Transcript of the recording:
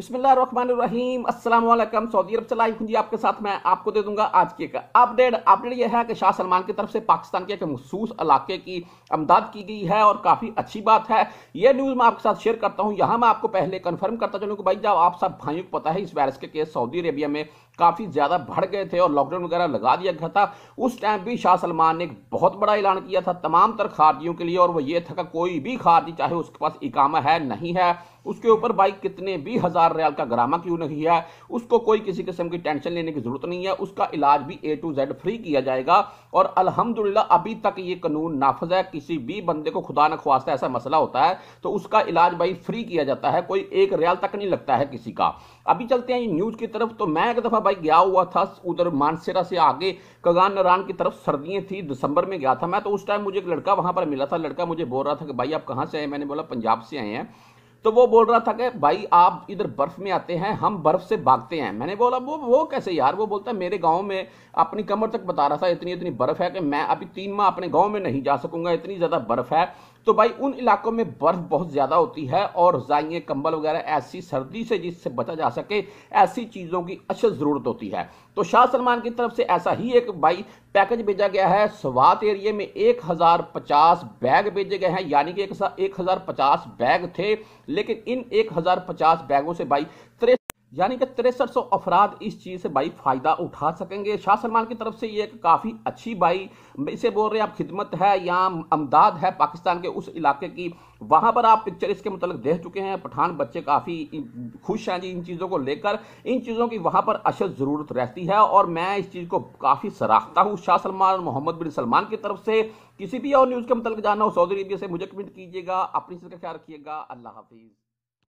بسم اللہ الرحمن الرحیم السلام علیکم سعودی عرب چلائی ہوں جی آپ کے ساتھ میں آپ کو دے دوں گا آج کی ایک اپڈیٹ اپڈیٹ یہ ہے کہ شاہ سلمان کی طرف سے پاکستان کے ایک مخصوص علاقے کی امداد کی گئی ہے اور کافی اچھی بات ہے یہ نیوز میں آپ کے ساتھ شیئر کرتا ہوں یہاں میں آپ کو پہلے کنفرم کرتا چلوں کہ بھائی جب آپ سب بھائیوں کو پتا ہے اس وائرس کے کیس سعودی عربیہ میں کافی زیادہ بڑھ گئے تھے اور لاک ڈاؤن وغیرہ لگا دیا گیا تھا اس ٹائم بھی شاہ سلمان نے ایک بہت بڑا اعلان کیا تھا تمام تر خارجیوں کے لیے اور وہ یہ تھا کہ کوئی بھی خارجی چاہے اس کے پاس اقامہ ہے نہیں ہے اس کے اوپر بھائی کتنے بھی ہزار ریال کا گرامہ کیوں نہیں ہے اس کو کوئی کسی قسم کی ٹینشن لینے کی ضرورت نہیں ہے اس کا علاج بھی اے ٹو زیڈ فری کیا جائے گا اور الحمدللہ ابھی تک یہ قانون نافذ ہے کسی بھی بندے کو خدا نہ خواستہ ایسا مسئلہ ہوتا ہے تو اس کا علاج بھائی فری کیا جاتا ہے کوئی ایک ریال تک نہیں لگتا ہے کسی کا ابھی چلتے ہیں یہ نیوز کی طرف تو میں ایک دفعہ بھائی گیا ہوا تھا ادھر مانسرا سے آگے کگان نران کی طرف سردیاں تھی دسمبر میں گیا تھا میں تو اس ٹائم مجھے ایک لڑکا وہاں پر ملا تھا لڑکا مجھے بول رہا تھا کہ بھائی آپ کہاں سے آئے ہیں میں نے بولا پنجاب سے آئے ہیں تو وہ بول رہا تھا کہ بھائی آپ ادھر برف میں آتے ہیں ہم برف سے بھاگتے ہیں میں نے بولا وہ وہ کیسے یار وہ بولتا ہے میرے گاؤں میں اپنی کمر تک بتا رہا تھا اتنی اتنی برف ہے کہ میں ابھی تین ماہ اپنے گاؤں میں نہیں جا سکوں گا اتنی زیادہ برف ہے تو بھائی ان علاقوں میں برف بہت زیادہ ہوتی ہے اور کمبل وغیرہ ایسی سردی سے جس سے بچا جا سکے ایسی چیزوں کی اچھی ضرورت ہوتی ہے تو شاہ سلمان کی طرف سے ایسا ہی ایک بھائی پیکج بھیجا گیا ہے سوات ایریے میں ایک ہزار پچاس بیگ بھیجے گئے ہیں یعنی کہ ایک ہزار پچاس بیگ تھے لیکن ان ایک ہزار پچاس بیگوں سے بھائی یعنی کہ تریسٹھ سو افراد اس چیز سے بائی فائدہ اٹھا سکیں گے شاہ سلمان کی طرف سے یہ ایک کافی اچھی بائی اسے بول رہے ہیں آپ خدمت ہے یا امداد ہے پاکستان کے اس علاقے کی وہاں پر آپ پکچر اس کے متعلق دیکھ چکے ہیں پٹھان بچے کافی خوش ہیں جی ان چیزوں کو لے کر ان چیزوں کی وہاں پر اشد ضرورت رہتی ہے اور میں اس چیز کو کافی سراختا ہوں شاہ سلمان اور محمد بن سلمان کی طرف سے کسی بھی اور نیوز کے متعلق جانا ہو سعودی عربیہ سے مجھے کمنٹ کیجیے گا اپنی خیال رکھیے گا اللہ حافظ